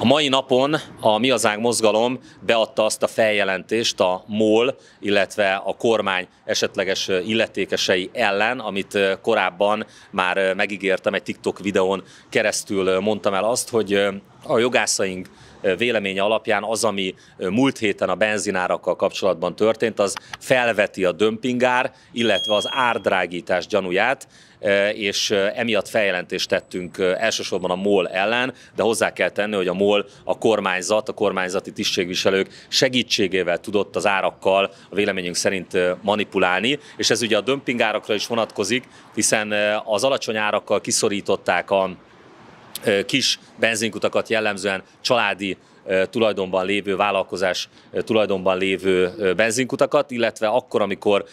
A mai napon a Mi az Ág mozgalom beadta azt a feljelentést a MOL, illetve a kormány esetleges illetékesei ellen, amit korábban már megígértem egy TikTok videón keresztül mondtam el azt, hogy a jogászaink véleménye alapján az, ami múlt héten a benzinárakkal kapcsolatban történt, az felveti a dömpingár, illetve az árdrágítás gyanúját, és emiatt feljelentést tettünk elsősorban a MOL ellen, de hozzá kell tenni, hogy a MOL a kormányzat, a kormányzati tisztségviselők segítségével tudott az árakkal a véleményünk szerint manipulálni, és ez ugye a dömpingárakra is vonatkozik, hiszen az alacsony árakkal kiszorították a kis benzinkutakat jellemzően családi tulajdonban lévő vállalkozás tulajdonban lévő benzinkutakat, illetve akkor, amikor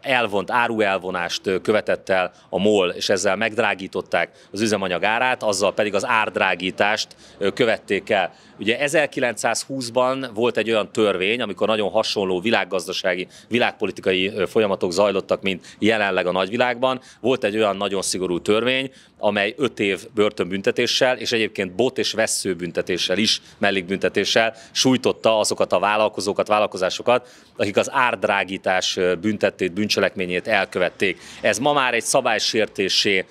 elvont, áruelvonást követett el a MOL, és ezzel megdrágították az üzemanyag árát, azzal pedig az árdrágítást követték el. Ugye 1920-ban volt egy olyan törvény, amikor nagyon hasonló világgazdasági, világpolitikai folyamatok zajlottak, mint jelenleg a nagyvilágban. Volt egy olyan nagyon szigorú törvény, amely 5 év börtönbüntetéssel, és egyébként bot és veszőbüntetéssel is mellé büntetéssel sújtotta azokat a vállalkozókat, vállalkozásokat, akik az árdrágítás büntetét, bűncselekményét elkövették. Ez ma már egy szabálysértésé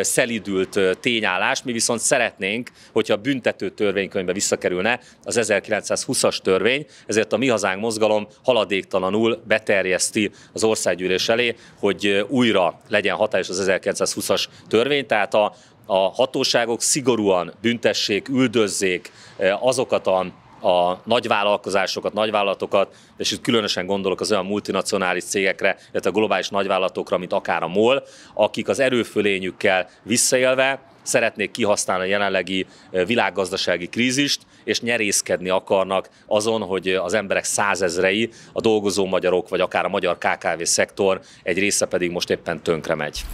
szelidült tényállás, mi viszont szeretnénk, hogyha a büntető törvénykönyvbe visszakerülne az 1920-as törvény, ezért a Mi Hazánk mozgalom haladéktalanul beterjeszti az országgyűlés elé, hogy újra legyen hatályos az 1920-as törvény, tehát a, a hatóságok szigorúan büntessék, üldözzék azokat a a nagyvállalkozásokat, nagyvállalatokat, és itt különösen gondolok az olyan multinacionális cégekre, illetve a globális nagyvállalatokra, mint akár a MOL, akik az erőfölényükkel visszaélve szeretnék kihasználni a jelenlegi világgazdasági krízist, és nyerészkedni akarnak azon, hogy az emberek százezrei, a dolgozó magyarok, vagy akár a magyar KKV szektor egy része pedig most éppen tönkre megy.